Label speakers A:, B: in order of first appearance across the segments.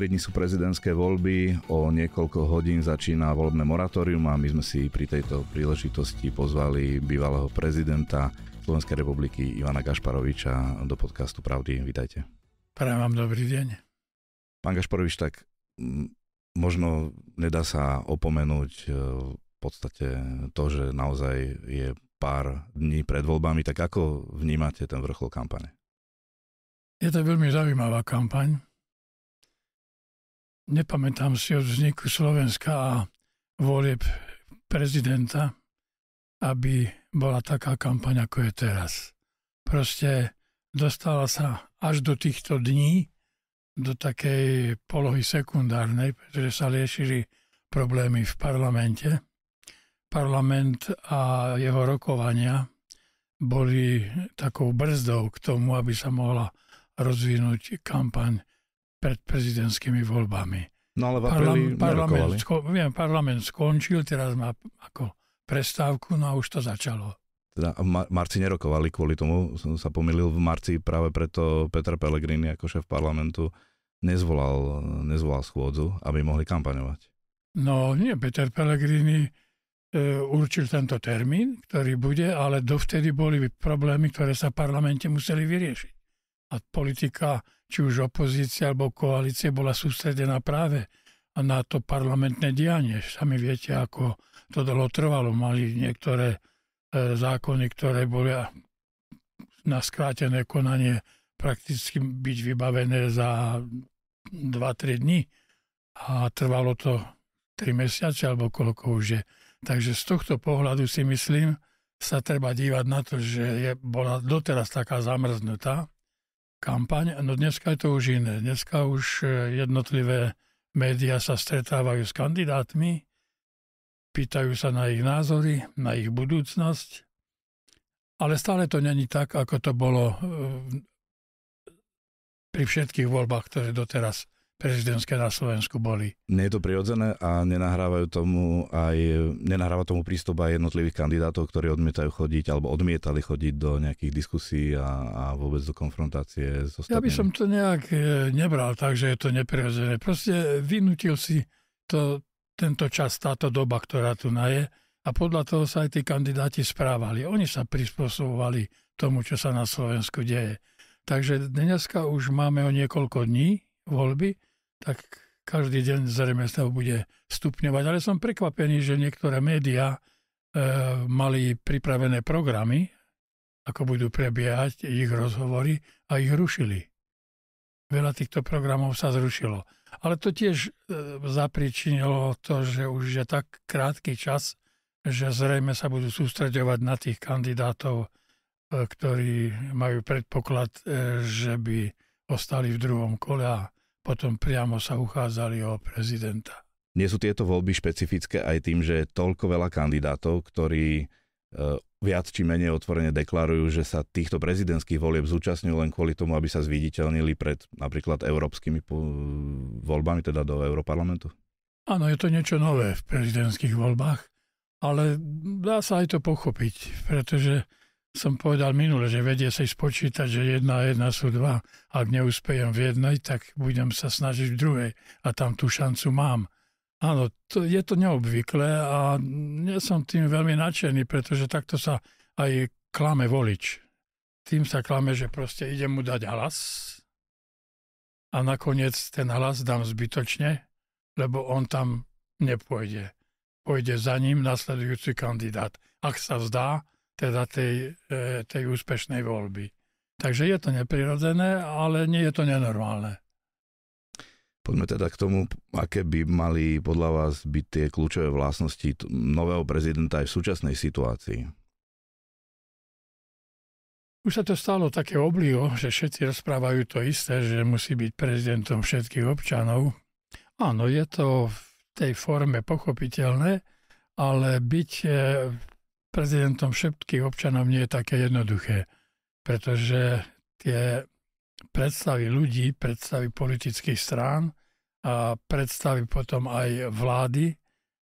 A: tri dni sú prezidentské voľby, o niekoľko hodín začína voľbné moratórium a my sme si pri tejto príležitosti pozvali bývalého prezidenta Slovenskej republiky Ivana Gašparoviča do podcastu Pravdy. Vítajte.
B: Prajem vám dobrý deň.
A: Pán Gašparovič, tak možno nedá sa opomenúť e, v podstate to, že naozaj je pár dní pred voľbami, tak ako vnímate ten vrchol kampane?
B: Je to veľmi zaujímavá kampaň nepamätám si od vzniku Slovenska a volieb prezidenta, aby bola taká kampaň, ako je teraz. Proste dostala sa až do týchto dní, do takej polohy sekundárnej, pretože sa riešili problémy v parlamente. Parlament a jeho rokovania boli takou brzdou k tomu, aby sa mohla rozvinúť kampaň pred prezidentskými voľbami. No ale v apríli parlament, parlament, viem, parlament skončil, teraz má ako prestávku, no a už to začalo.
A: Teda v marci nerokovali kvôli tomu, som sa pomýlil, v marci práve preto Peter Pellegrini ako šéf parlamentu nezvolal, nezvolal schôdzu, aby mohli kampaňovať.
B: No nie, Peter Pellegrini e, určil tento termín, ktorý bude, ale dovtedy boli problémy, ktoré sa v parlamente museli vyriešiť a politika, či už opozícia alebo koalície, bola sústredená práve na to parlamentné dianie. Sami viete, ako to dlho trvalo. Mali niektoré e, zákony, ktoré boli na skrátené konanie prakticky byť vybavené za 2-3 dní a trvalo to 3 mesiace alebo koľko už je. Takže z tohto pohľadu si myslím, sa treba dívať na to, že je, bola doteraz taká zamrznutá kampaň. No dneska je to už iné. Dneska už e, jednotlivé médiá sa stretávajú s kandidátmi, pýtajú sa na ich názory, na ich budúcnosť, ale stále to není tak, ako to bolo e, pri všetkých voľbách, ktoré doteraz prezidentské na Slovensku boli.
A: Nie je to prirodzené a nenahrávajú tomu aj, nenahráva tomu prístup aj jednotlivých kandidátov, ktorí odmietajú chodiť alebo odmietali chodiť do nejakých diskusí a, a vôbec do konfrontácie s ostatnými. Ja by som
B: to nejak e, nebral tak, že je to neprirodzené. Proste vynutil si to, tento čas, táto doba, ktorá tu na je a podľa toho sa aj tí kandidáti správali. Oni sa prispôsobovali tomu, čo sa na Slovensku deje. Takže dneska už máme o niekoľko dní voľby tak každý deň zrejme sa bude stupňovať. Ale som prekvapený, že niektoré médiá e, mali pripravené programy, ako budú prebiehať ich rozhovory a ich rušili. Veľa týchto programov sa zrušilo. Ale to tiež e, zapričinilo to, že už je tak krátky čas, že zrejme sa budú sústreďovať na tých kandidátov, e, ktorí majú predpoklad, e, že by ostali v druhom kole a potom priamo sa uchádzali o prezidenta.
A: Nie sú tieto voľby špecifické aj tým, že je toľko veľa kandidátov, ktorí e, viac či menej otvorene deklarujú, že sa týchto prezidentských volieb zúčastňujú len kvôli tomu, aby sa zviditeľnili pred napríklad európskymi voľbami, teda do Európarlamentu?
B: Áno, je to niečo nové v prezidentských voľbách, ale dá sa aj to pochopiť, pretože som povedal minule, že vedie sa spočítať, že jedna a jedna sú dva. Ak neúspejem v jednej, tak budem sa snažiť v druhej a tam tú šancu mám. Áno, to, je to neobvyklé a nie som tým veľmi nadšený, pretože takto sa aj klame volič. Tým sa klame, že proste idem mu dať hlas a nakoniec ten hlas dám zbytočne, lebo on tam nepôjde. Pôjde za ním nasledujúci kandidát. Ak sa vzdá, teda tej, e, tej úspešnej voľby. Takže je to neprirodzené, ale nie je to nenormálne.
A: Poďme teda k tomu, aké by mali podľa vás byť tie kľúčové vlastnosti nového prezidenta aj v súčasnej situácii.
B: Už sa to stalo také oblivo, že všetci rozprávajú to isté, že musí byť prezidentom všetkých občanov. Áno, je to v tej forme pochopiteľné, ale byť e, prezidentom všetkých občanov nie je také jednoduché, pretože tie predstavy ľudí, predstavy politických strán a predstavy potom aj vlády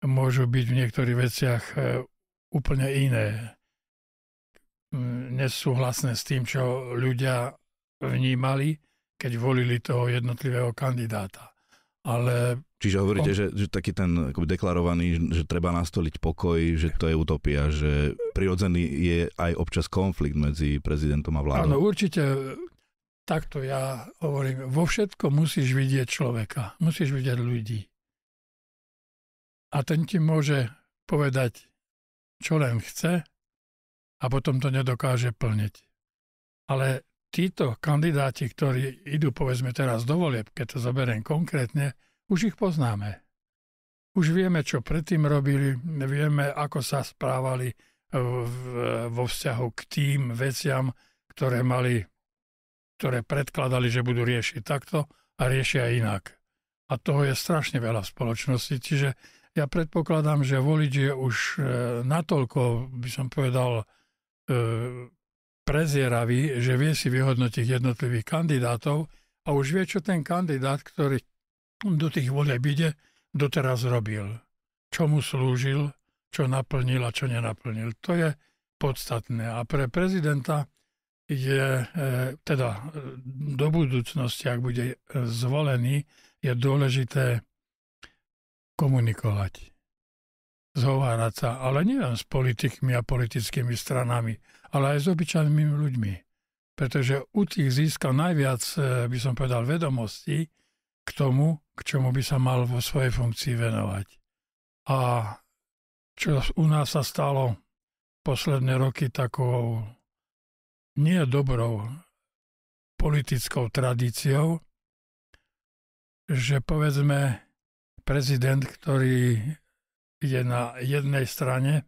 B: môžu byť v niektorých veciach e, úplne iné. Mm, nesúhlasné s tým, čo ľudia vnímali, keď volili toho jednotlivého kandidáta ale... Čiže hovoríte,
A: on... že, že taký ten akoby deklarovaný, že treba nastoliť pokoj, že to je utopia, že prirodzený je aj občas konflikt medzi prezidentom a vládou. Áno,
B: určite takto ja hovorím. Vo všetko musíš vidieť človeka, musíš vidieť ľudí. A ten ti môže povedať, čo len chce a potom to nedokáže plniť. Ale títo kandidáti, ktorí idú povedzme teraz do volieb, keď to zoberiem konkrétne, už ich poznáme. Už vieme, čo predtým robili, vieme, ako sa správali e, vo vzťahu k tým veciam, ktoré mali, ktoré predkladali, že budú riešiť takto a riešia inak. A toho je strašne veľa v spoločnosti, čiže ja predpokladám, že volič je už e, natoľko, by som povedal, e, prezieravý, že vie si vyhodnotiť jednotlivých kandidátov a už vie, čo ten kandidát, ktorý do tých volieb ide, doteraz robil. Čo mu slúžil, čo naplnil a čo nenaplnil. To je podstatné. A pre prezidenta je, e, teda e, do budúcnosti, ak bude zvolený, je dôležité komunikovať, zhovárať sa, ale nielen s politikmi a politickými stranami, ale aj s obyčajnými ľuďmi. Pretože u tých získal najviac, e, by som povedal, vedomostí k tomu, k čomu by sa mal vo svojej funkcii venovať. A čo u nás sa stalo posledné roky takou nie dobrou politickou tradíciou, že povedzme prezident, ktorý je na jednej strane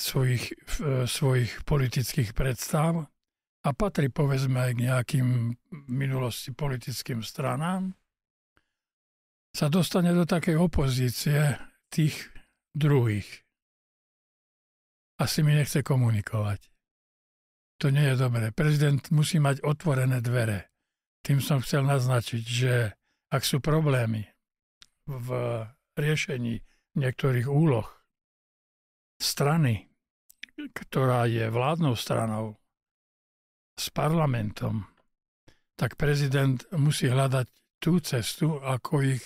B: svojich, eh, svojich politických predstav a patrí povedzme aj k nejakým minulosti politickým stranám, sa dostane do takej opozície tých druhých. Asi mi nechce komunikovať. To nie je dobré. Prezident musí mať otvorené dvere. Tým som chcel naznačiť, že ak sú problémy v riešení niektorých úloh strany, ktorá je vládnou stranou s parlamentom, tak prezident musí hľadať tú cestu, ako ich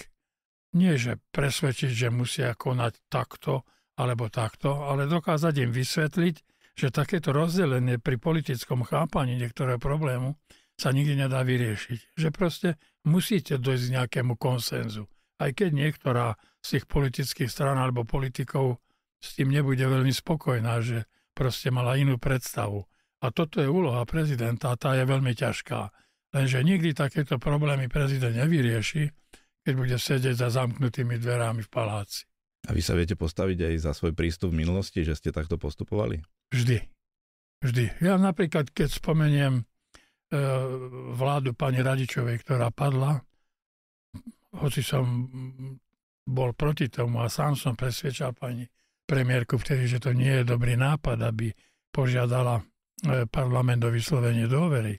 B: nie že presvedčiť, že musia konať takto alebo takto, ale dokázať im vysvetliť, že takéto rozdelenie pri politickom chápaní niektorého problému sa nikdy nedá vyriešiť. Že proste musíte dojsť k nejakému konsenzu. Aj keď niektorá z tých politických stran alebo politikov s tým nebude veľmi spokojná, že proste mala inú predstavu. A toto je úloha prezidenta a tá je veľmi ťažká. Lenže nikdy takéto problémy prezident nevyrieši, keď bude sedieť za zamknutými dverami v paláci.
A: A vy sa viete postaviť aj za svoj prístup v minulosti, že ste takto postupovali?
B: Vždy. Vždy. Ja napríklad, keď spomeniem e, vládu pani Radičovej, ktorá padla, hoci som bol proti tomu a sám som presvedčal pani premiérku vtedy, že to nie je dobrý nápad, aby požiadala e, parlament o vyslovenie dôvery.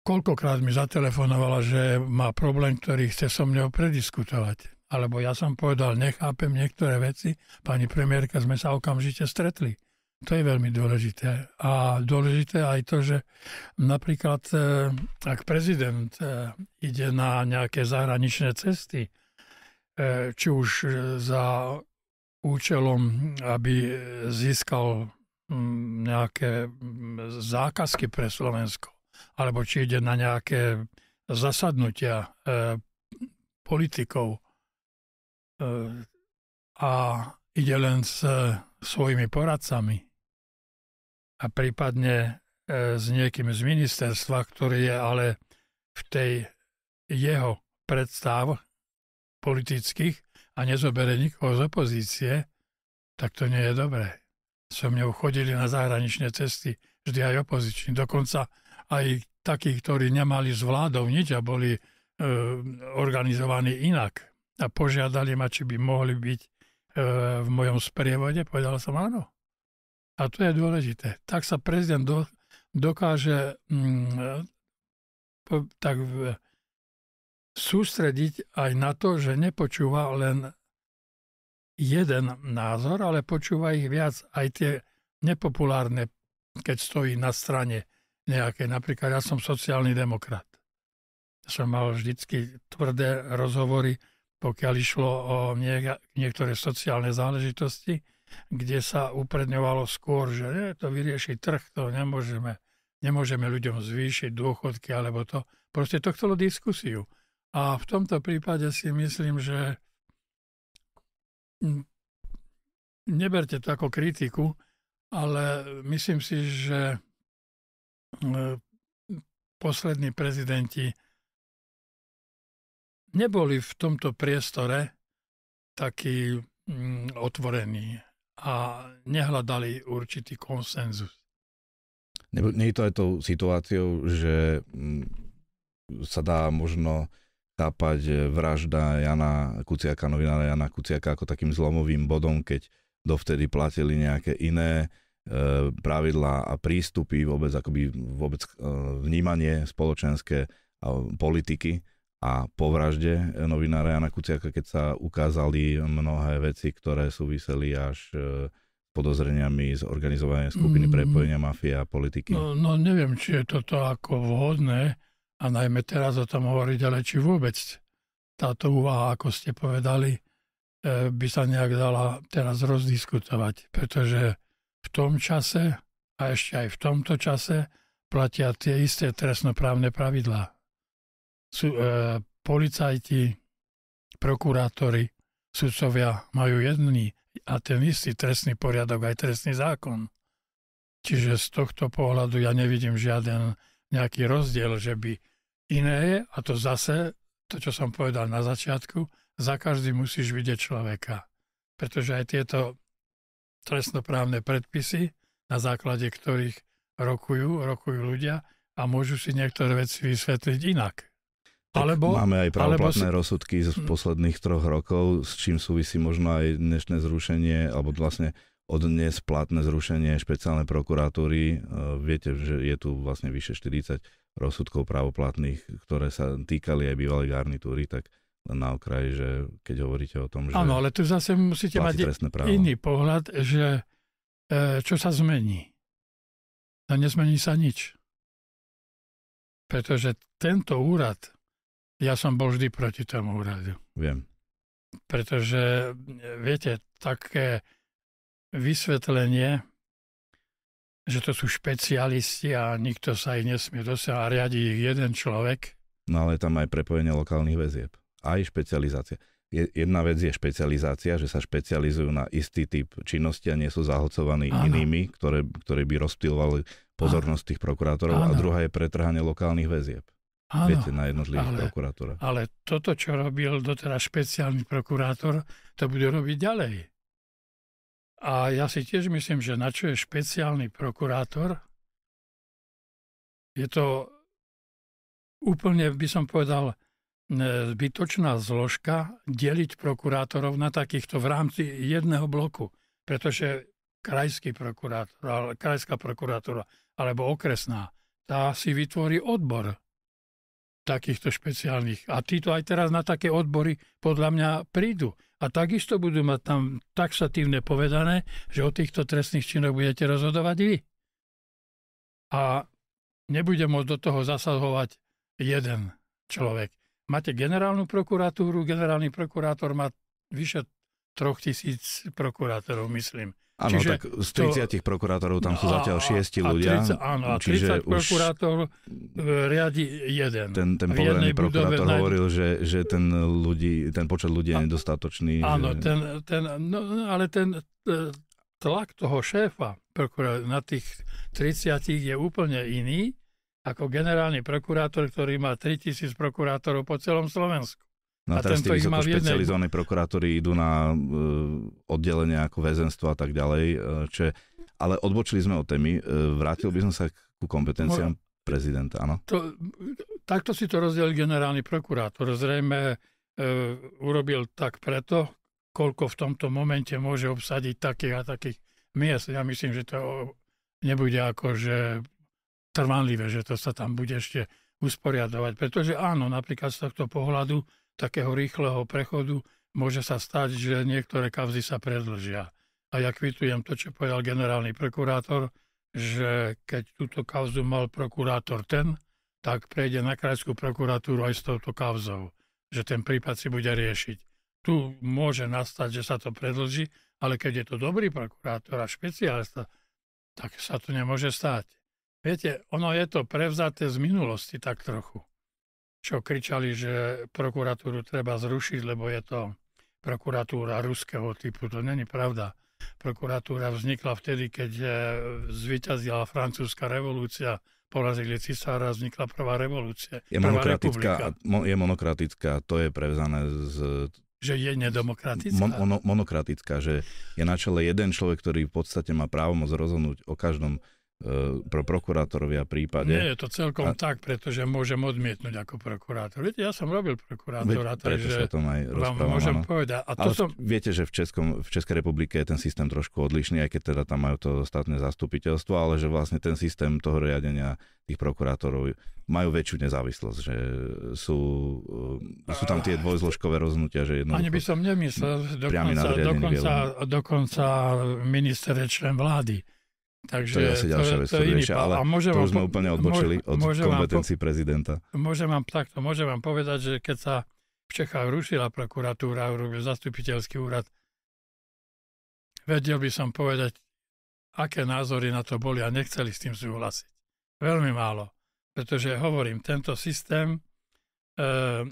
B: Koľkokrát mi zatelefonovala, že má problém, ktorý chce so mnou prediskutovať. Alebo ja som povedal, nechápem niektoré veci. Pani premiérka, sme sa okamžite stretli. To je veľmi dôležité. A dôležité aj to, že napríklad e, ak prezident e, ide na nejaké zahraničné cesty, či už za účelom, aby získal mm, nejaké mm, zákazky pre Slovensko, alebo či ide na nejaké zasadnutia e, politikov e, a ide len s e, svojimi poradcami a prípadne e, s niekým z ministerstva, ktorý je ale v tej jeho predstav politických a nezobere nikoho z opozície, tak to nie je dobré. So mňou chodili na zahraničné cesty vždy aj opoziční, dokonca aj takí, ktorí nemali s vládou nič a boli e, organizovaní inak. A požiadali ma, či by mohli byť e, v mojom sprievode, povedal som áno. A to je dôležité. Tak sa prezident do, dokáže mm, e, po, tak sústrediť aj na to, že nepočúva len jeden názor, ale počúva ich viac aj tie nepopulárne, keď stojí na strane nejaké Napríklad ja som sociálny demokrat. Som mal vždycky tvrdé rozhovory, pokiaľ išlo o niektoré sociálne záležitosti, kde sa upredňovalo skôr, že nie, to vyrieši trh, to nemôžeme, nemôžeme ľuďom zvýšiť dôchodky alebo to. Proste to chcelo diskusiu. A v tomto prípade si myslím, že neberte to ako kritiku, ale myslím si, že e, poslední prezidenti neboli v tomto priestore takí otvorení a nehľadali určitý konsenzus.
A: Nie je to aj tou situáciou, že sa dá možno chápať e, vražda Jana Kuciaka, novinára Jana Kuciaka ako takým zlomovým bodom, keď dovtedy platili nejaké iné e, pravidlá a prístupy, vôbec, akoby, vôbec e, vnímanie spoločenské a e, politiky a po vražde e, novinára Jana Kuciaka, keď sa ukázali mnohé veci, ktoré súviseli až e, podozreniami z organizovanej skupiny mm. prepojenia mafie a politiky.
B: No, no neviem, či je toto ako vhodné, a najmä teraz o tom hovoriť, ale či vôbec táto úvaha, ako ste povedali, e, by sa nejak dala teraz rozdiskutovať, pretože v tom čase a ešte aj v tomto čase platia tie isté trestnoprávne pravidlá. Sú, e, policajti, prokurátori, sudcovia majú jedný a ten istý trestný poriadok, aj trestný zákon. Čiže z tohto pohľadu ja nevidím žiaden nejaký rozdiel, že by Iné je, a to zase, to čo som povedal na začiatku, za každý musíš vidieť človeka. Pretože aj tieto trestnoprávne predpisy, na základe ktorých rokujú, rokujú ľudia a môžu si niektoré veci vysvetliť inak. alebo, máme aj pravoplatné si...
A: rozsudky z mm. posledných troch rokov, s čím súvisí možno aj dnešné zrušenie, alebo vlastne od dnes platné zrušenie špeciálnej prokuratúry. E, viete, že je tu vlastne vyše 40 rozsudkov právoplatných, ktoré sa týkali aj bývalej garnitúry, tak len na okraj, že keď hovoríte o tom, že... Áno, ale tu zase musíte mať iný
B: pohľad, že e, čo sa zmení. No nezmení sa nič. Pretože tento úrad, ja som bol vždy proti tomu úradu. Viem. Pretože, e, viete, také vysvetlenie že to sú špecialisti a nikto sa ich nesmie dosiahnuť a riadi ich jeden človek.
A: No ale tam aj prepojenie lokálnych väzieb. Aj špecializácia. Jedna vec je špecializácia, že sa špecializujú na istý typ činnosti a nie sú zahlcovaní ano. inými, ktoré, ktoré by rozptýlovali pozornosť ano. tých prokurátorov. Ano. A druhá je pretrhanie lokálnych väzieb. Ano. viete, na jednotlivých ale, prokurátora.
B: Ale toto, čo robil doteraz špeciálny prokurátor, to bude robiť ďalej. A ja si tiež myslím, že na čo je špeciálny prokurátor, je to úplne, by som povedal, e, zbytočná zložka deliť prokurátorov na takýchto v rámci jedného bloku. Pretože krajský prokurátor, krajská prokurátora alebo okresná, tá si vytvorí odbor takýchto špeciálnych. A títo aj teraz na také odbory podľa mňa prídu a takisto budú mať tam taxatívne povedané, že o týchto trestných činoch budete rozhodovať vy. A nebude môcť do toho zasahovať jeden človek. Máte generálnu prokuratúru, generálny prokurátor má vyše troch tisíc prokurátorov, myslím. Áno, čiže tak z 30 to, prokurátorov tam sú a, zatiaľ 6 ľudia. A 30, áno, a 30 čiže prokurátor e, riadi jeden. Ten, ten poverený prokurátor budove, hovoril,
A: že, že ten, ľudí, ten počet ľudí je nedostatočný. Áno, že...
B: ten, ten, no, no ale ten e, tlak toho šéfa na tých 30 je úplne iný ako generálny prokurátor, ktorý má 3000 prokurátorov po celom Slovensku. No a teraz tie vysokošpecializované
A: jednej... prokurátory idú na uh, e, oddelenia ako väzenstvo a tak ďalej. Uh, e, čiže, ale odbočili sme od témy. Uh, vrátil by som sa ku kompetenciám Mo... No, prezidenta, áno?
B: To, takto si to rozdelil generálny prokurátor. Zrejme uh, urobil tak preto, koľko v tomto momente môže obsadiť takých a takých miest. Ja myslím, že to nebude že trvanlivé, že to sa tam bude ešte usporiadovať. Pretože áno, napríklad z tohto pohľadu takého rýchleho prechodu môže sa stať, že niektoré kauzy sa predlžia. A ja kvitujem to, čo povedal generálny prokurátor, že keď túto kauzu mal prokurátor ten, tak prejde na krajskú prokuratúru aj s touto kauzou, že ten prípad si bude riešiť. Tu môže nastať, že sa to predlží, ale keď je to dobrý prokurátor a špecialista, tak sa to nemôže stať. Viete, ono je to prevzaté z minulosti tak trochu čo kričali, že prokuratúru treba zrušiť, lebo je to prokuratúra ruského typu. To není pravda. Prokuratúra vznikla vtedy, keď eh, zvyťazila francúzska revolúcia, porazili cisára, vznikla prvá revolúcia. Je, prvá monokratická,
A: mo, je monokratická, to je prevzané z...
B: Že je nedemokratická? Mon, mono,
A: monokratická, že je na čele jeden človek, ktorý v podstate má právomoc rozhodnúť o každom E, pro prokurátorovia prípade. Nie
B: je to celkom a... tak, pretože môžem odmietnúť ako prokurátor. Viete, ja som robil prokurátora, Veď, takže sa tom aj vám môžem no. povedať. A to Ale som...
A: Viete, že v, Českom, v Českej republike je ten systém trošku odlišný, aj keď teda tam majú to ostatné zastupiteľstvo, ale že vlastne ten systém toho riadenia tých prokurátorov majú väčšiu nezávislosť, že sú, e, sú tam tie ah. dvojzložkové rozhodnutia, že jednoducho... Ani by som nemyslel, dokonca, dokonca,
B: dokonca minister je člen vlády. Takže to je asi ďalšia vec, to je iný, ale a môžem to už sme po, úplne odbočili od kompetencií po, prezidenta. Môžem vám, takto, môžem vám povedať, že keď sa v Čechách rušila prokuratúra, urobil zastupiteľský úrad, vedel by som povedať, aké názory na to boli a nechceli s tým súhlasiť. Veľmi málo. Pretože hovorím, tento systém e,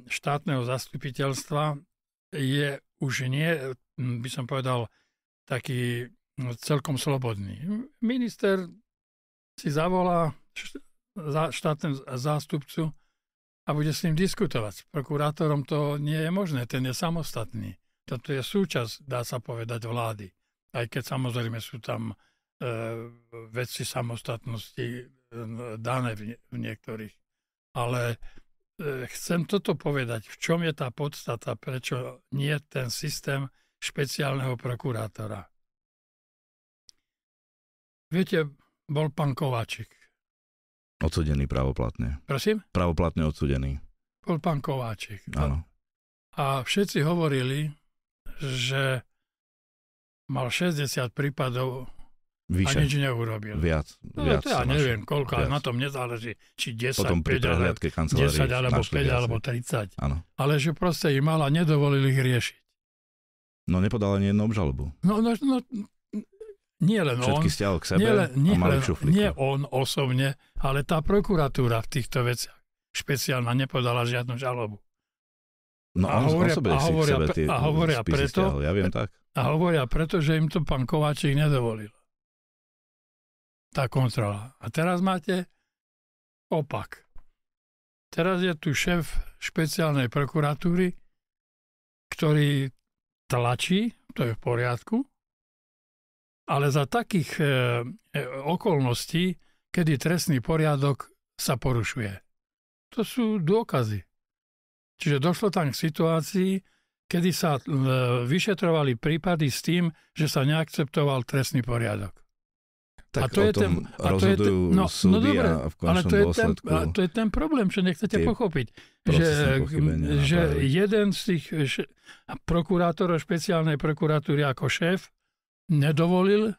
B: štátneho zastupiteľstva je už nie, by som povedal, taký No, celkom slobodný. Minister si zavolá štátnym zástupcu a bude s ním diskutovať. S prokurátorom to nie je možné, ten je samostatný. Toto je súčasť, dá sa povedať, vlády. Aj keď samozrejme sú tam e, veci samostatnosti e, dané v, nie, v niektorých. Ale e, chcem toto povedať, v čom je tá podstata, prečo nie ten systém špeciálneho prokurátora. Viete, bol pán Kováčik.
A: Odsudený pravoplatne. Prosím? Pravoplatne odsudený.
B: Bol pán Kováčik. Áno. A všetci hovorili, že mal 60 prípadov Vyše. a nič neurobil. Viac. No, viac ja neviem koľko, viac. na tom nezáleží, či 10, Potom 5, ale, 10 alebo 5 viac. alebo 30. Ano. Ale že proste im a nedovolili ich riešiť. No nepodal ani jednu obžalobu. No, no, no nie len on, k sebe nie, len, nie, len, nie on osobne, ale tá prokuratúra v týchto veciach špeciálna nepodala žiadnu žalobu. No a, hovoria, a hovoria, sebe tie a hovoria preto, stiahol, ja viem tak. A hovoria preto, že im to pán Kováčik nedovolil. Tá kontrola. A teraz máte opak. Teraz je tu šéf špeciálnej prokuratúry, ktorý tlačí, to je v poriadku, ale za takých e, e, okolností, kedy trestný poriadok sa porušuje. To sú dôkazy. Čiže došlo tam k situácii, kedy sa e, vyšetrovali prípady s tým, že sa neakceptoval trestný poriadok.
A: Tak a to je ten, a to je ten, no, no súdy no dobre, a v ale to je, ten, a to je
B: ten problém, čo nechcete pochopiť, že, že jeden z tých prokurátorov špeciálnej prokuratúry ako šéf nedovolil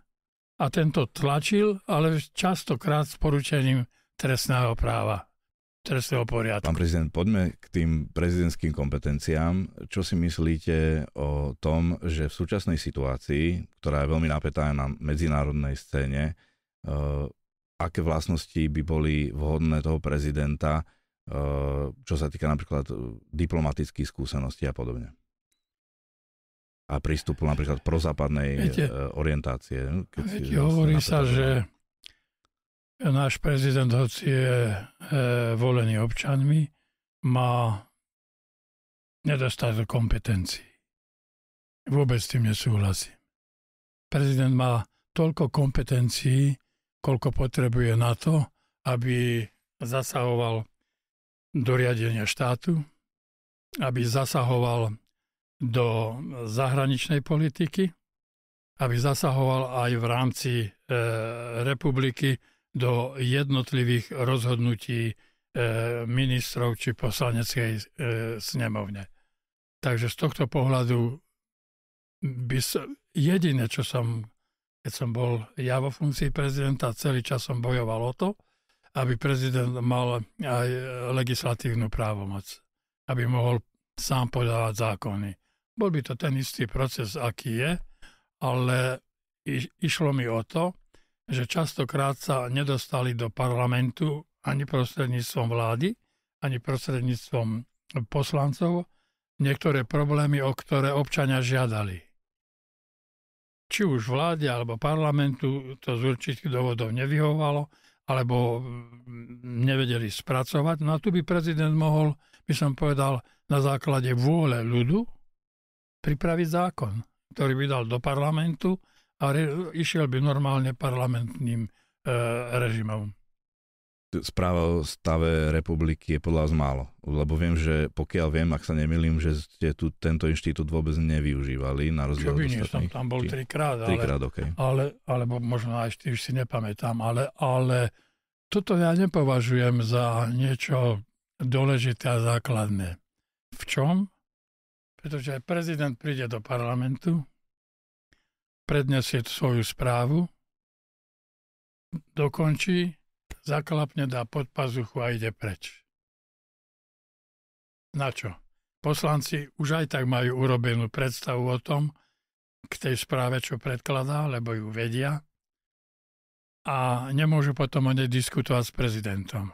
B: a tento tlačil, ale častokrát s poručením trestného práva, trestného poriadku.
A: Pán prezident, poďme k tým prezidentským kompetenciám. Čo si myslíte o tom, že v súčasnej situácii, ktorá je veľmi napätá na medzinárodnej scéne, eh, aké vlastnosti by boli vhodné toho prezidenta, eh, čo sa týka napríklad diplomatických skúseností a podobne? a prístupu napríklad prozápadnej viete, e, orientácie. Hm, keď viete, hovorí sa,
B: že náš prezident, hoci je e, volený občanmi, má nedostatok kompetencií. Vôbec s tým nesúhlasím. Prezident má toľko kompetencií, koľko potrebuje na to, aby zasahoval do riadenia štátu, aby zasahoval do zahraničnej politiky, aby zasahoval aj v rámci e, republiky do jednotlivých rozhodnutí e, ministrov či poslaneckej e, snemovne. Takže z tohto pohľadu by som, jediné, čo som, keď som bol ja vo funkcii prezidenta, celý čas som bojoval o to, aby prezident mal aj legislatívnu právomoc, aby mohol sám podávať zákony. Bol by to ten istý proces, aký je, ale išlo mi o to, že častokrát sa nedostali do parlamentu ani prostredníctvom vlády, ani prostredníctvom poslancov niektoré problémy, o ktoré občania žiadali. Či už vláde alebo parlamentu to z určitých dôvodov nevyhovalo, alebo nevedeli spracovať. No a tu by prezident mohol, by som povedal, na základe vôle ľudu, pripraviť zákon, ktorý by dal do parlamentu a re, išiel by normálne parlamentným e, režimom.
A: Správa o stave republiky je podľa vás málo, lebo viem, že pokiaľ viem, ak sa nemýlim, že ste tu tento inštitút vôbec nevyužívali na rozdiel od ostatných. som tam bol trikrát, ale, trikrát okay.
B: ale, alebo možno aj už si nepamätám, ale, ale toto ja nepovažujem za niečo dôležité a základné. V čom? pretože prezident príde do parlamentu, predniesie svoju správu, dokončí, zaklapne, dá pod pazuchu a ide preč. Na čo? Poslanci už aj tak majú urobenú predstavu o tom, k tej správe, čo predkladá, lebo ju vedia a nemôžu potom o nej diskutovať s prezidentom.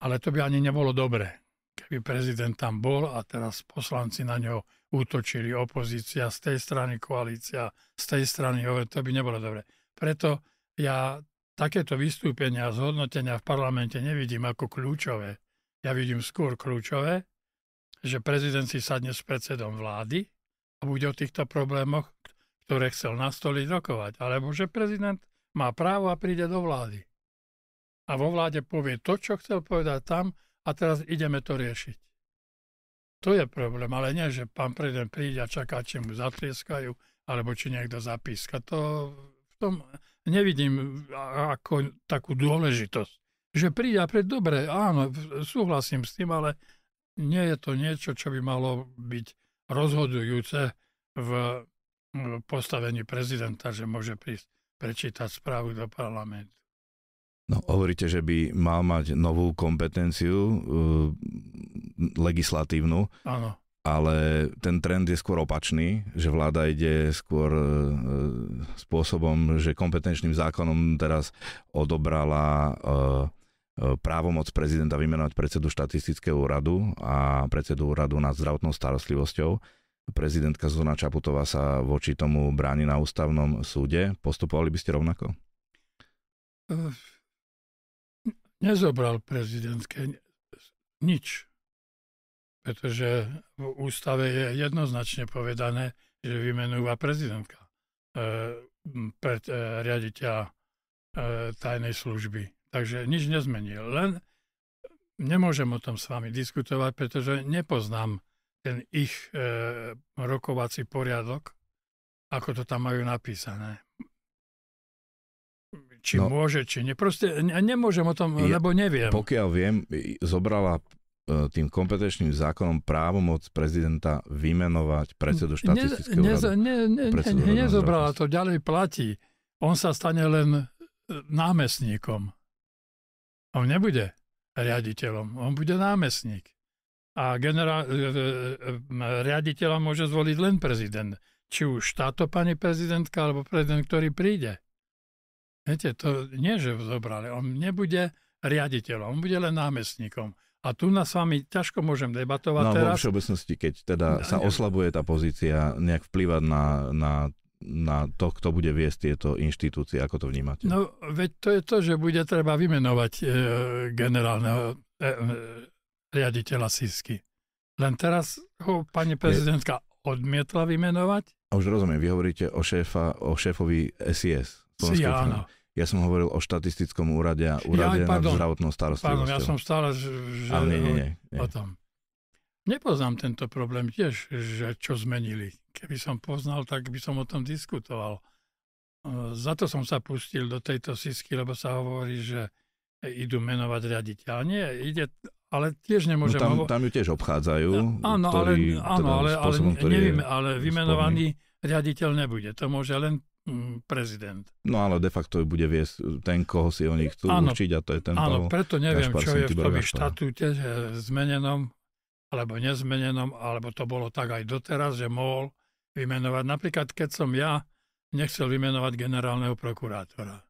B: Ale to by ani nebolo dobré keby prezident tam bol a teraz poslanci na ňo útočili, opozícia z tej strany, koalícia z tej strany, to by nebolo dobre. Preto ja takéto vystúpenia a zhodnotenia v parlamente nevidím ako kľúčové. Ja vidím skôr kľúčové, že prezident si sadne s predsedom vlády a bude o týchto problémoch, ktoré chcel nastoliť, rokovať. Alebo že prezident má právo a príde do vlády. A vo vláde povie to, čo chcel povedať tam a teraz ideme to riešiť. To je problém, ale nie, že pán prezident príde a čaká, či mu zatrieskajú alebo či niekto zapíska. To v tom nevidím ako takú dôležitosť. Že príde a pred dobre, áno, súhlasím s tým, ale nie je to niečo, čo by malo byť rozhodujúce v postavení prezidenta, že môže prísť prečítať správu do parlamentu.
A: No, hovoríte, že by mal mať novú kompetenciu e, legislatívnu. Áno. Ale ten trend je skôr opačný, že vláda ide skôr e, spôsobom, že kompetenčným zákonom teraz odobrala e, právomoc prezidenta vymenovať predsedu štatistického úradu a predsedu úradu nad zdravotnou starostlivosťou. Prezidentka Zona Čaputová sa voči tomu bráni na ústavnom súde. Postupovali by ste rovnako?
B: Uh nezobral prezidentské nič. Pretože v ústave je jednoznačne povedané, že vymenúva prezidentka e, pred e, riaditeľa e, tajnej služby. Takže nič nezmenil. Len e, nemôžem o tom s vami diskutovať, pretože nepoznám ten ich e, rokovací poriadok, ako to tam majú napísané. Či no, môže, či nie. Proste ne, nemôžem o tom, ja, lebo
A: neviem. Pokiaľ viem, zobrala e, tým kompetenčným zákonom právomoc prezidenta vymenovať predsedu štatistického ne, úradu. Ne, ne, ne, ne, nezobrala
B: to, ďalej platí. On sa stane len e, námestníkom. On nebude riaditeľom, on bude námestník. A generál, e, riaditeľa môže zvoliť len prezident. Či už táto pani prezidentka, alebo prezident, ktorý príde. Viete, to nie, že zobrali. On nebude riaditeľom, on bude len námestníkom. A tu na s vami ťažko môžem debatovať no, teraz. No
A: všeobecnosti, keď teda no, sa oslabuje tá pozícia, nejak vplyvať na, na, na to, kto bude viesť tieto inštitúcie, ako to vnímate?
B: No veď to je to, že bude treba vymenovať e, generálneho e, e, riaditeľa SISky. Len teraz ho pani prezidentka odmietla vymenovať.
A: A už rozumiem, vy hovoríte o, šéfa, o šéfovi SIS ja, áno. Ja som hovoril o štatistickom úrade a úrade ja, pardon, nad zdravotnou Pardon, ja som stále že, Ale nie, nie, nie, nie. o tom.
B: Nepoznám tento problém tiež, že čo zmenili. Keby som poznal, tak by som o tom diskutoval. E, za to som sa pustil do tejto sisky, lebo sa hovorí, že idú menovať riaditeľa. Nie, ide, ale tiež nemôžem... No tam, tam
A: ju tiež obchádzajú. No, áno, ktorý, ale, áno, teda ale, spôsobom, ale, neviem, ale vymenovaný
B: spomín. riaditeľ nebude. To môže len Mm, prezident.
A: No ale de facto bude viesť e, ten, koho si oni chcú áno, určiť a to je ten Áno, Pavel preto neviem, Kašpar, čo je v tom štatúte
B: zmenenom alebo nezmenenom, alebo to bolo tak aj doteraz, že mohol vymenovať. Napríklad, keď som ja nechcel vymenovať generálneho prokurátora.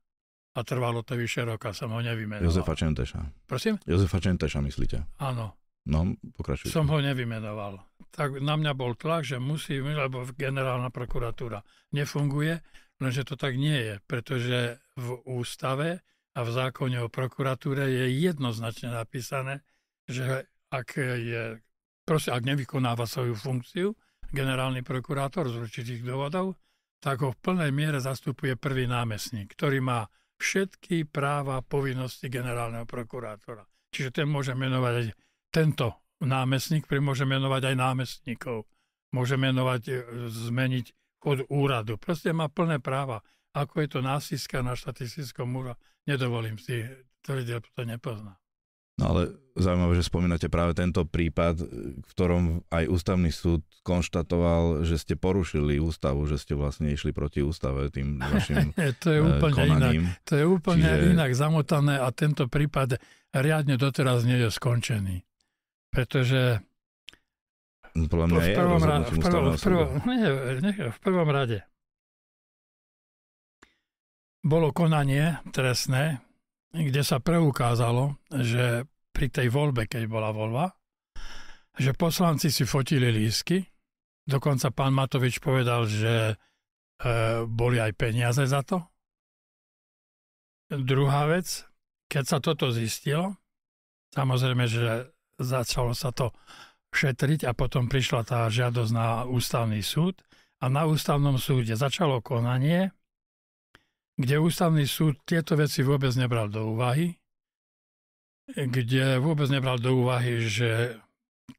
B: A trvalo to vyše roka, som ho nevymenoval. Jozefa Čenteša. Prosím?
A: Jozefa Čenteša, myslíte? Áno. No, pokračujte.
B: Som ho nevymenoval. Tak na mňa bol tlak, že musím, lebo generálna prokuratúra nefunguje lenže no, to tak nie je, pretože v ústave a v zákone o prokuratúre je jednoznačne napísané, že ak, je, prosím, ak nevykonáva svoju funkciu generálny prokurátor z určitých dôvodov, tak ho v plnej miere zastupuje prvý námestník, ktorý má všetky práva a povinnosti generálneho prokurátora. Čiže ten môže menovať aj tento námestník, ktorý môže menovať aj námestníkov. Môže menovať, e, zmeniť od úradu. Proste má plné práva. Ako je to násiska na štatistickom úrade, nedovolím si tvrdiť, lebo to nepozná.
A: No ale zaujímavé, že spomínate práve tento prípad, v ktorom aj ústavný súd konštatoval, že ste porušili ústavu, že ste vlastne išli proti ústave tým vašim To je eh, úplne konaním. inak. To je úplne Čiže... inak
B: zamotané a tento prípad riadne doteraz nie je skončený. Pretože podľa mňa v prvom, je rade, v, prvom, v, prvom, nie, nie, v prvom rade bolo konanie trestné, kde sa preukázalo, že pri tej voľbe, keď bola voľba, že poslanci si fotili lísky, dokonca pán Matovič povedal, že e, boli aj peniaze za to. Druhá vec, keď sa toto zistilo, samozrejme, že začalo sa to šetriť a potom prišla tá žiadosť na ústavný súd a na ústavnom súde začalo konanie, kde ústavný súd tieto veci vôbec nebral do úvahy, kde vôbec nebral do úvahy, že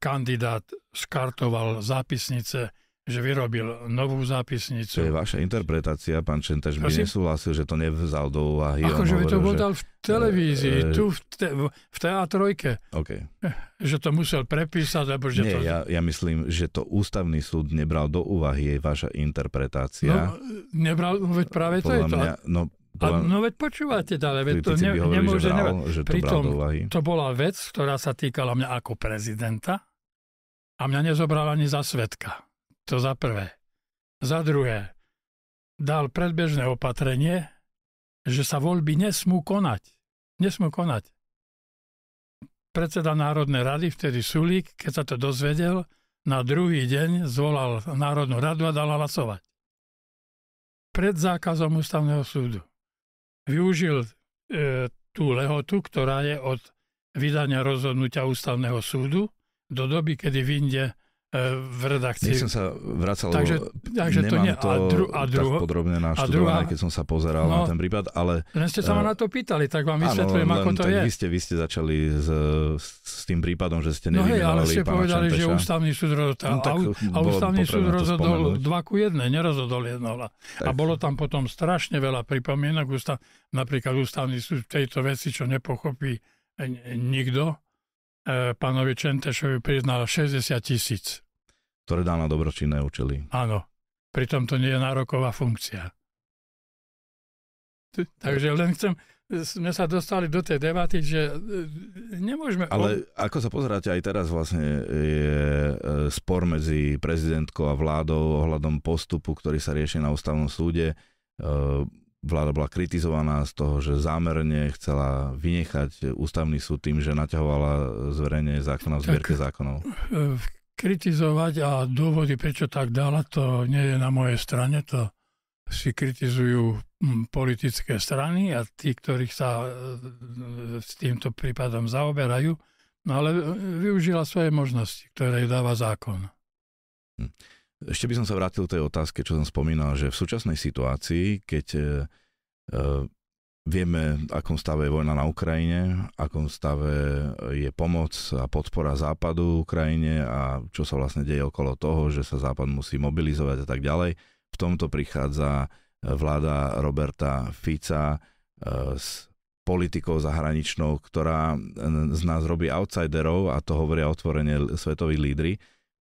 B: kandidát skartoval zápisnice že vyrobil novú zápisnicu. To
A: je vaša interpretácia, pán Čentež, by nesúhlasil, že to nevzal do úvahy. Akože by to bol že... dal v televízii, e... e tu v,
B: te, v teatrojke. Okay. Že to musel prepísať, alebo že Nie, to... Ja,
A: ja myslím, že to ústavný súd nebral do úvahy, je vaša interpretácia. No,
B: nebral, no, veď práve to je to. Mňa,
A: no, a, no veď
B: počúvate, ale veď to ne, hovorili, nemôže... Že bral, že to Pritom to bola vec, ktorá sa týkala mňa ako prezidenta a mňa nezobral ani za svetka. To za prvé. Za druhé, dal predbežné opatrenie, že sa voľby nesmú konať. Nesmú konať. Predseda Národnej rady, vtedy Sulík, keď sa to dozvedel, na druhý deň zvolal Národnú radu a dal hlasovať. Pred zákazom ústavného súdu využil e, tú lehotu, ktorá je od vydania rozhodnutia ústavného súdu do doby, kedy vyjde E, v redakcii. Nech som sa vracal, takže, takže nemám to, nie, to a dru, a druho, tak podrobne naštudované,
A: keď som sa pozeral no, na ten prípad, ale... Len ste sa ma e, na
B: to pýtali, tak vám vysvetľujem, ako to je. Vy
A: ste, vy ste začali s, s tým prípadom, že ste nevymenovali No hej, ale ste povedali, Čampeša. že ústavný
B: súd rozhodol. No, a, a ústavný súd rozhodol 2 ku jedné, nerozhodol 1. A bolo tam potom strašne veľa pripomienok, ústav, napríklad ústavný súd v tejto veci, čo nepochopí nikto, E, pánovi Čentešovi priznala 60 tisíc.
A: Ktoré dá na dobročinné účely.
B: Áno. Pritom to nie je nároková funkcia. Takže len chcem, sme sa dostali do tej debaty, že e, nemôžeme... Ale
A: ako sa pozeráte, aj teraz vlastne je e, spor medzi prezidentkou a vládou ohľadom postupu, ktorý sa rieši na ústavnom súde Vláda bola kritizovaná z toho, že zámerne chcela vynechať ústavný súd tým, že naťahovala zverejne zákona v zbierke tak, zákonov.
B: Eh, kritizovať a dôvody, prečo tak dala, to nie je na mojej strane, to si kritizujú hm, politické strany a tí, ktorých sa eh, s týmto prípadom zaoberajú, no ale eh, využila svoje možnosti, ktoré dáva zákon.
A: Hm. Ešte by som sa vrátil k tej otázke, čo som spomínal, že v súčasnej situácii, keď e, e, vieme, v akom stave je vojna na Ukrajine, v akom stave je pomoc a podpora Západu Ukrajine a čo sa vlastne deje okolo toho, že sa Západ musí mobilizovať a tak ďalej, v tomto prichádza e, vláda Roberta Fica e, s politikou zahraničnou, ktorá e, z nás robí outsiderov, a to hovoria otvorene svetoví lídry,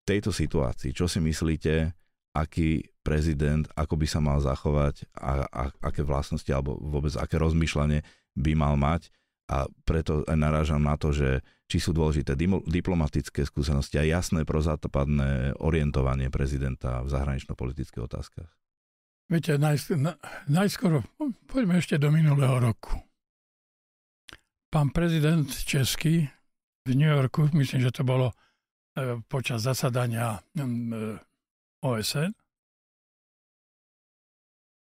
A: tejto situácii, čo si myslíte, aký prezident, ako by sa mal zachovať a, a aké vlastnosti alebo vôbec aké rozmýšľanie by mal mať a preto aj narážam na to, že či sú dôležité diplomatické skúsenosti a jasné prozápadné orientovanie prezidenta v zahranično-politických otázkach.
B: Viete, najsk- na, najskôr poďme ešte do minulého roku. Pán prezident Český v New Yorku, myslím, že to bolo E, počas zasadania e, OSN,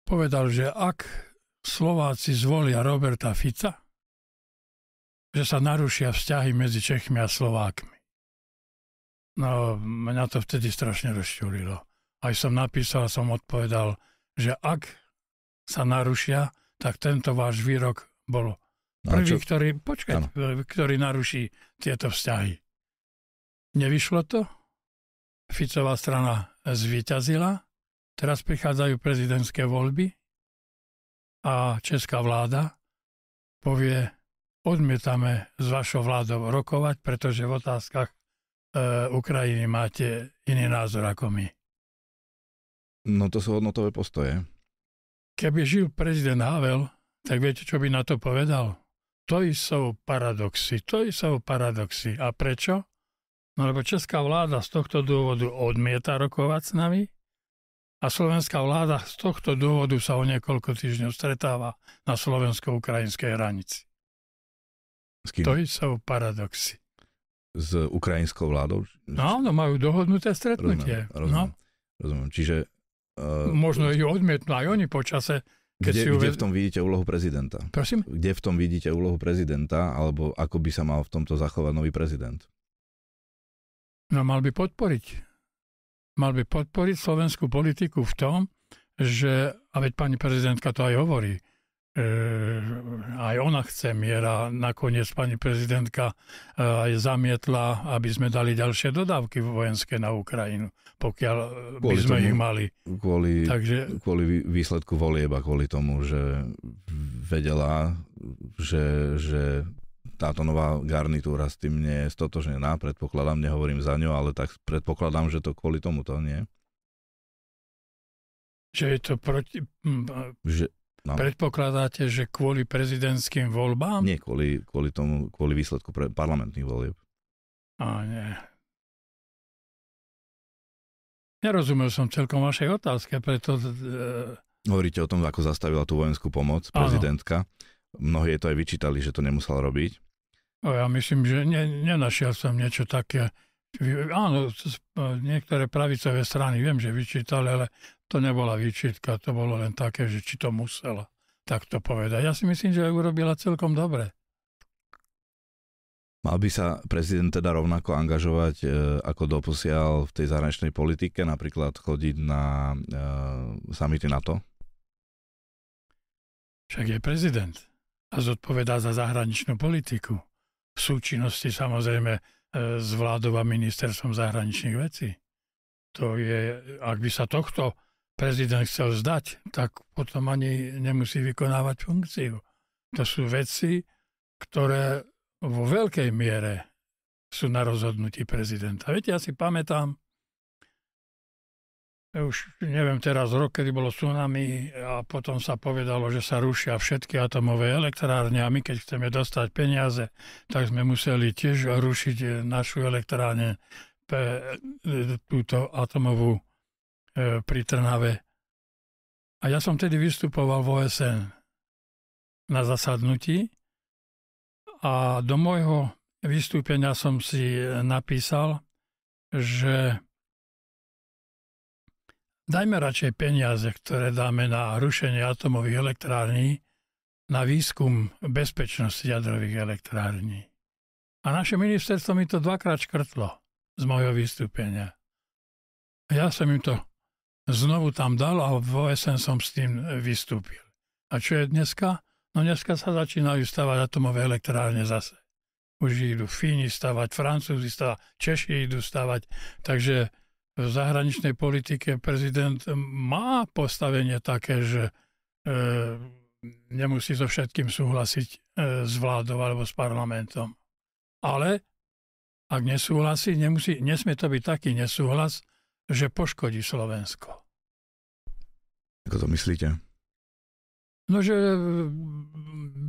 B: povedal, že ak Slováci zvolia Roberta Fica, že sa narušia vzťahy medzi Čechmi a Slovákmi. No, mňa to vtedy strašne rozčúrilo. Aj som napísal, som odpovedal, že ak sa narušia, tak tento váš výrok bol no prvý, no, čo... ktorý, počkaj, ktorý naruší tieto vzťahy. Nevyšlo to. Ficová strana zvíťazila. Teraz prichádzajú prezidentské voľby a česká vláda povie, odmietame s vašou vládou rokovať, pretože v otázkach e, Ukrajiny máte iný názor ako my.
A: No to sú hodnotové postoje.
B: Keby žil prezident Havel, tak viete, čo by na to povedal? To sú paradoxy, to sú paradoxy. A prečo? No lebo česká vláda z tohto dôvodu odmieta rokovať s nami a slovenská vláda z tohto dôvodu sa o niekoľko týždňov stretáva na slovensko-ukrajinskej hranici. S kým? To sú paradoxy.
A: S ukrajinskou vládou?
B: No áno, majú dohodnuté stretnutie. Rozumiem, rozumiem,
A: no. rozumiem. Čiže... Uh,
B: Možno ju odmietnú aj oni počase, keď kde, si uved... kde v
A: tom vidíte úlohu prezidenta? Prosím? Kde v tom vidíte úlohu prezidenta, alebo ako by sa mal v tomto zachovať nový prezident?
B: No mal by podporiť. Mal by podporiť slovenskú politiku v tom, že, a veď pani prezidentka to aj hovorí, e, aj ona chce miera. Nakoniec pani prezidentka e, aj zamietla, aby sme dali ďalšie dodávky vojenské na Ukrajinu, pokiaľ e, kvôli by sme tomu, ich mali. Kvôli, Takže,
A: kvôli výsledku volieba, kvôli tomu, že vedela, že, že táto nová garnitúra s tým nie je stotožnená, predpokladám, nehovorím za ňo, ale tak predpokladám, že to kvôli tomu to nie.
B: Že je to proti...
A: Že, no.
B: Predpokladáte, že kvôli prezidentským voľbám?
A: Nie, kvôli, kvôli tomu, kvôli výsledku pre parlamentných volieb.
B: A nie. Nerozumel som celkom vašej otázke, preto... E,
A: Hovoríte o tom, ako zastavila tú vojenskú pomoc prezidentka. Áno. Mnohí je to aj vyčítali, že to nemusel robiť.
B: No, ja myslím, že ne, nenašiel som niečo také. Áno, niektoré pravicové strany viem, že vyčítali, ale to nebola výčitka, to bolo len také, že či to musela takto povedať. Ja si myslím, že urobila celkom dobre.
A: Mal by sa prezident teda rovnako angažovať e, ako doposiaľ v tej zahraničnej politike, napríklad chodiť na e, samity NATO?
B: Však je prezident a zodpovedá za zahraničnú politiku v súčinnosti samozrejme e, s vládou a ministerstvom zahraničných vecí. To je, ak by sa tohto prezident chcel zdať, tak potom ani nemusí vykonávať funkciu. To sú veci, ktoré vo veľkej miere sú na rozhodnutí prezidenta. Viete, ja si pamätám, už neviem teraz rok, kedy bolo tsunami a potom sa povedalo, že sa rušia všetky atomové elektrárne a my keď chceme dostať peniaze, tak sme museli tiež rušiť našu elektrárne pe, túto atomovú e, pri Trnave. A ja som tedy vystupoval v OSN na zasadnutí a do môjho vystúpenia som si napísal, že Dajme radšej peniaze, ktoré dáme na rušenie atomových elektrární, na výskum bezpečnosti jadrových elektrární. A naše ministerstvo mi to dvakrát škrtlo z môjho vystúpenia. A ja som im to znovu tam dal a v OSN som s tým vystúpil. A čo je dneska? No dneska sa začínajú stavať atomové elektrárne zase. Už idú Fíni stavať, Francúzi stavať, Češi idú stavať. Takže v zahraničnej politike prezident má postavenie také, že e, nemusí so všetkým súhlasiť e, s vládou alebo s parlamentom. Ale ak nesúhlasí, nemusí, nesmie to byť taký nesúhlas, že poškodí Slovensko.
A: Ako to myslíte?
B: No, že mm,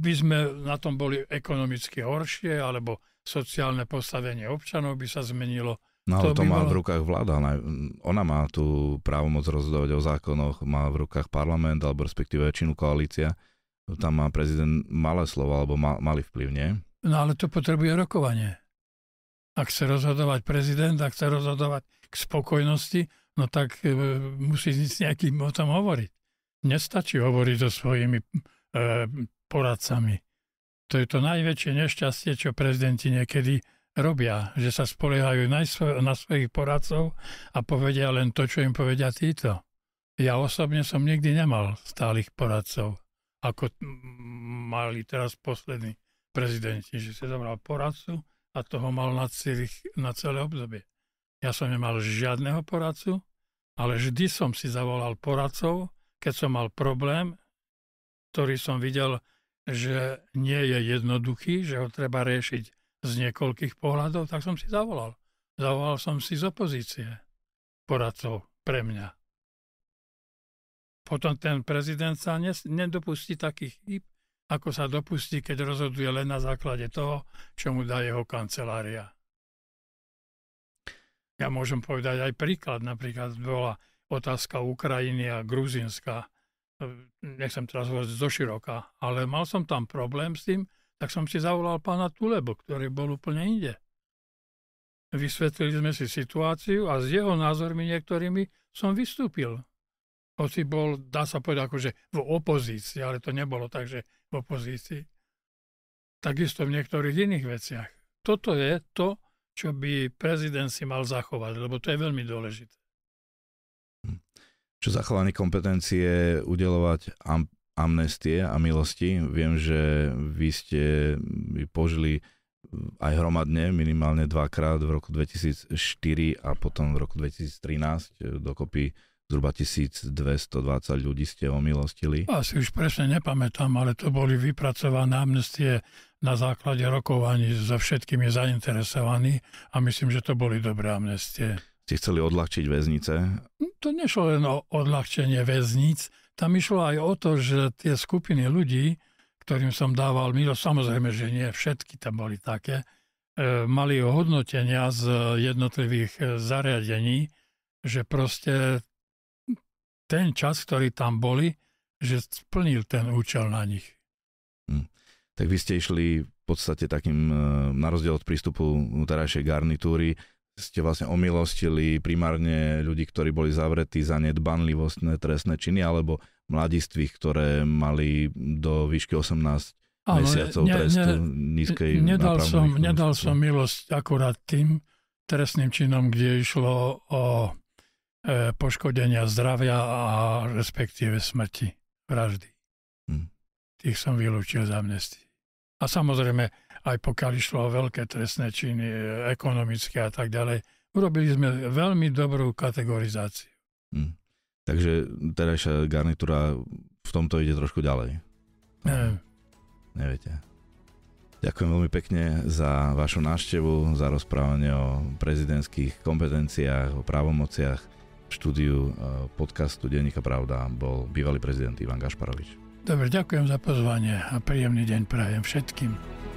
B: by sme na tom boli ekonomicky horšie, alebo sociálne postavenie občanov by sa zmenilo No ale to, to má bolo... v
A: rukách vláda. Ona má tú právomoc rozhodovať o zákonoch, má v rukách parlament alebo respektíve väčšinu koalícia. Tam má prezident malé slovo alebo mal, malý vplyv, nie?
B: No ale to potrebuje rokovanie. Ak chce rozhodovať prezident, ak chce rozhodovať k spokojnosti, no tak e, musí s nejakým o tom hovoriť. Nestačí hovoriť so svojimi e, poradcami. To je to najväčšie nešťastie, čo prezidenti niekedy robia, že sa spoliehajú na svojich poradcov a povedia len to, čo im povedia títo. Ja osobne som nikdy nemal stálych poradcov, ako mali teraz poslední prezidenti, že si zobral poradcu a toho mal na, celých, na celé obdobie. Ja som nemal žiadneho poradcu, ale vždy som si zavolal poradcov, keď som mal problém, ktorý som videl, že nie je jednoduchý, že ho treba riešiť z niekoľkých pohľadov, tak som si zavolal. Zavolal som si z opozície poradcov pre mňa. Potom ten prezident sa nedopustí takých chýb, ako sa dopustí, keď rozhoduje len na základe toho, čo mu dá jeho kancelária. Ja môžem povedať aj príklad. Napríklad bola otázka Ukrajiny a Gruzinska. Nechcem teraz hovoriť zo široka, ale mal som tam problém s tým, tak som si zavolal pána Tulebo, ktorý bol úplne inde. Vysvetlili sme si situáciu a s jeho názormi niektorými som vystúpil. Hoci bol, dá sa povedať, akože v opozícii, ale to nebolo tak, že v opozícii. Takisto v niektorých iných veciach. Toto je to, čo by prezident si mal zachovať, lebo to je veľmi dôležité.
A: Hm. Čo zachovanie kompetencie udelovať amnestie a milosti. Viem, že vy ste požili aj hromadne, minimálne dvakrát v roku 2004 a potom v roku 2013 e, dokopy zhruba 1220 ľudí ste omilostili. Asi už
B: presne nepamätám, ale to boli vypracované amnestie na základe rokovaní so všetkými zainteresovaní a myslím, že to boli dobré amnestie.
A: Ste chceli odľahčiť väznice?
B: Hm, to nešlo len o odľahčenie väznic, tam išlo aj o to, že tie skupiny ľudí, ktorým som dával milosť, samozrejme, že nie všetky tam boli také, e, mali hodnotenia z jednotlivých e, zariadení, že proste ten čas, ktorý tam boli, že splnil ten účel na nich.
A: Hm. Tak vy ste išli v podstate takým, e, na rozdiel od prístupu terajšej garnitúry, ste vlastne omilostili primárne ľudí, ktorí boli zavretí za nedbanlivostné trestné činy, alebo mladistvých, ktoré mali do výšky 18 ano, mesiacov ne, trestu ne, nízkej nedal som,
B: nedal som milosť akurát tým trestným činom, kde išlo o e, poškodenia zdravia a respektíve smrti, vraždy. Hm. Tých som vylúčil z amnestii. A samozrejme aj pokiaľ išlo o veľké trestné činy, e, ekonomické a tak ďalej. Urobili sme veľmi dobrú kategorizáciu.
A: Hm. Takže terajšia garnitúra v tomto ide trošku ďalej. Ne. Hm. Neviete. Ďakujem veľmi pekne za vašu návštevu, za rozprávanie o prezidentských kompetenciách, o právomociach. V štúdiu e, podcastu Denníka Pravda bol bývalý prezident Ivan Gašparovič.
B: Dobre, ďakujem za pozvanie a príjemný deň prajem všetkým.